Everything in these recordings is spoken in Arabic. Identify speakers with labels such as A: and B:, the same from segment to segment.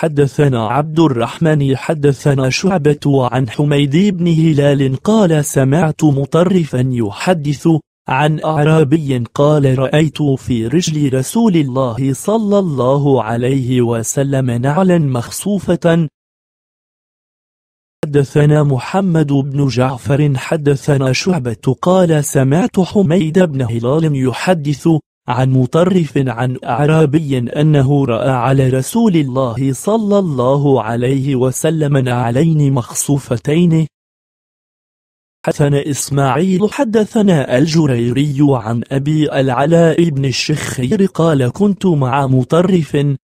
A: حدثنا عبد الرحمن حدثنا شعبة عن حميد بن هلال قال سمعت مطرفا يحدث عن أعرابي قال رأيت في رجل رسول الله صلى الله عليه وسلم نعلا مخصوفة حدثنا محمد بن جعفر حدثنا شعبة قال سمعت حميد بن هلال يحدث عن مطرف عن أعرابي أنه رأى على رسول الله صلى الله عليه وسلم نعلين مخصوفتين حدثنا إسماعيل حدثنا الجريري عن أبي العلاء بن الشخير قال كنت مع مطرف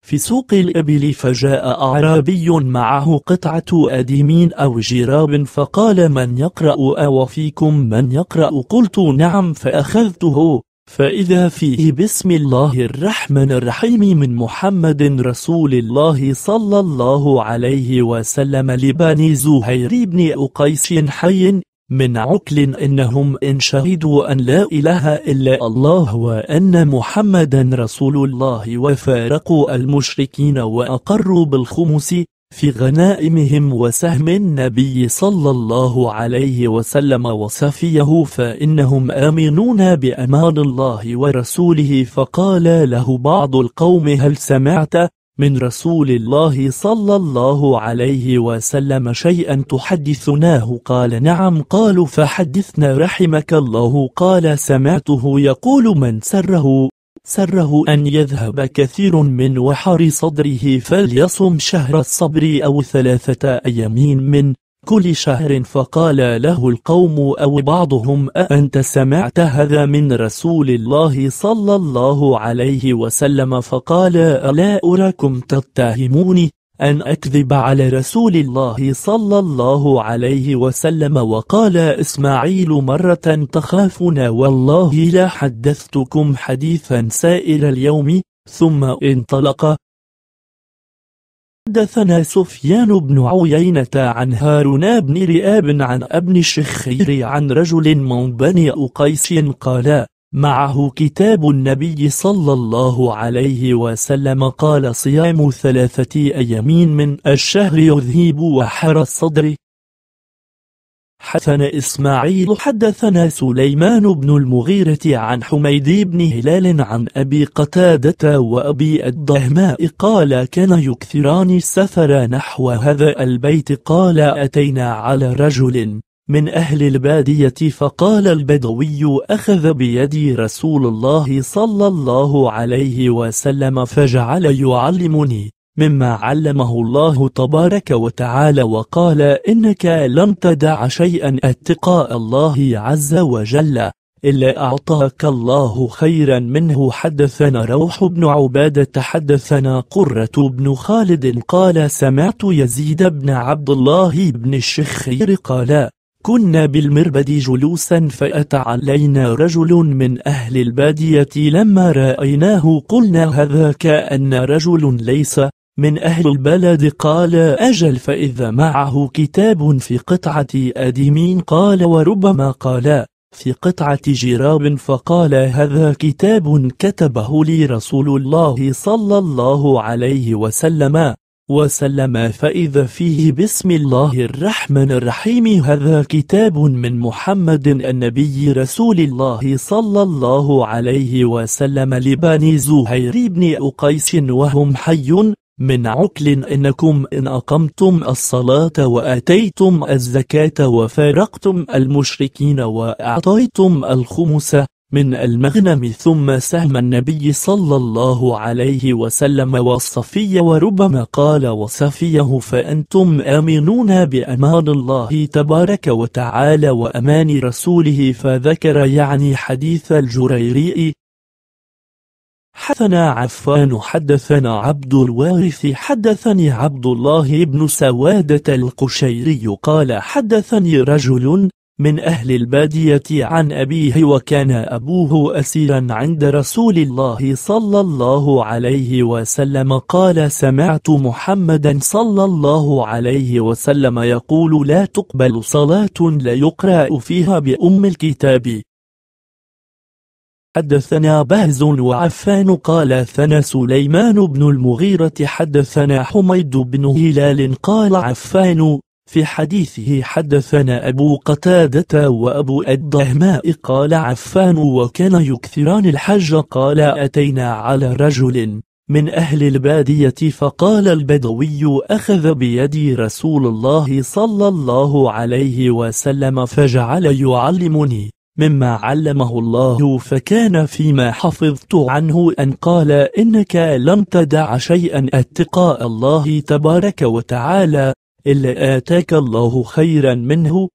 A: في سوق الإبل فجاء أعرابي معه قطعة أديمين أو جراب فقال من يقرأ أوفيكم من يقرأ قلت نعم فأخذته فإذا فيه بسم الله الرحمن الرحيم من محمد رسول الله صلى الله عليه وسلم لبني زهير بن أقيس حي من عقل إنهم إن شهدوا أن لا إله إلا الله وأن محمدا رسول الله وفارقوا المشركين وأقروا بالخمس في غنائمهم وسهم النبي صلى الله عليه وسلم وصفيه فإنهم آمنون بأمان الله ورسوله فقال له بعض القوم هل سمعت من رسول الله صلى الله عليه وسلم شيئا تحدثناه قال نعم قالوا فحدثنا رحمك الله قال سمعته يقول من سره سره أن يذهب كثير من وحر صدره فليصم شهر الصبر أو ثلاثة أيام من كل شهر فقال له القوم أو بعضهم أأنت سمعت هذا من رسول الله صلى الله عليه وسلم فقال ألا أراكم تتهموني أن أكذب على رسول الله صلى الله عليه وسلم وقال إسماعيل مرة تخافنا والله لا حدثتكم حديثا سائر اليوم ثم انطلق حدثنا سفيان بن عيينة عن هارون بن رئاب عن ابن الشخير عن رجل من بني أقيس قال معه كتاب النبي صلى الله عليه وسلم قال صيام ثلاثة أيام من الشهر يذهب وحر الصدر حسن إسماعيل حدثنا سليمان بن المغيرة عن حميد بن هلال عن أبي قتادة وأبي الضهماء قال كان يكثران السفر نحو هذا البيت قال أتينا على رجل من أهل البادية فقال البدوي أخذ بيدي رسول الله صلى الله عليه وسلم فجعل يعلمني مما علمه الله تبارك وتعالى وقال إنك لم تدع شيئا اتقاء الله عز وجل إلا أعطاك الله خيرا منه حدثنا روح بن عبادة حدثنا قرة بن خالد قال سمعت يزيد بن عبد الله بن الشخير قال كنا بالمربد جلوسا فأتى علينا رجل من أهل البادية لما رأيناه قلنا هذا كأن رجل ليس من أهل البلد قال أجل فإذا معه كتاب في قطعة آدمين قال وربما قال في قطعة جراب فقال هذا كتاب كتبه لي رسول الله صلى الله عليه وسلم وسلم فإذا فيه بسم الله الرحمن الرحيم هذا كتاب من محمد النبي رسول الله صلى الله عليه وسلم لبني زهير بن أقيس وهم حي من عقل إنكم إن أقمتم الصلاة وآتيتم الزكاة وفارقتم المشركين وأعطيتم الخمس من المغنم ثم سهم النبي صلى الله عليه وسلم والصفي وربما قال وصفيه فأنتم آمنون بأمان الله تبارك وتعالى وأمان رسوله فذكر يعني حديث الجريري حدثنا عفان حدثنا عبد الوارث حدثني عبد الله بن سوادة القشيري قال حدثني رجل من أهل البادية عن أبيه وكان أبوه أسيرا عند رسول الله صلى الله عليه وسلم قال سمعت محمدا صلى الله عليه وسلم يقول لا تقبل صلاة لا يقرأ فيها بأم الكتاب حدثنا بهز وعفان قال ثنا سليمان بن المغيرة حدثنا حميد بن هلال قال عفان في حديثه حدثنا أبو قتادة وأبو الدهماء قال عفان وكان يكثران الحج قال أتينا على رجل من أهل البادية فقال البدوي أخذ بيدي رسول الله صلى الله عليه وسلم فجعل يعلمني مما علمه الله فكان فيما حفظت عنه أن قال إنك لم تدع شيئا اتقاء الله تبارك وتعالى إلا آتاك الله خيرا منه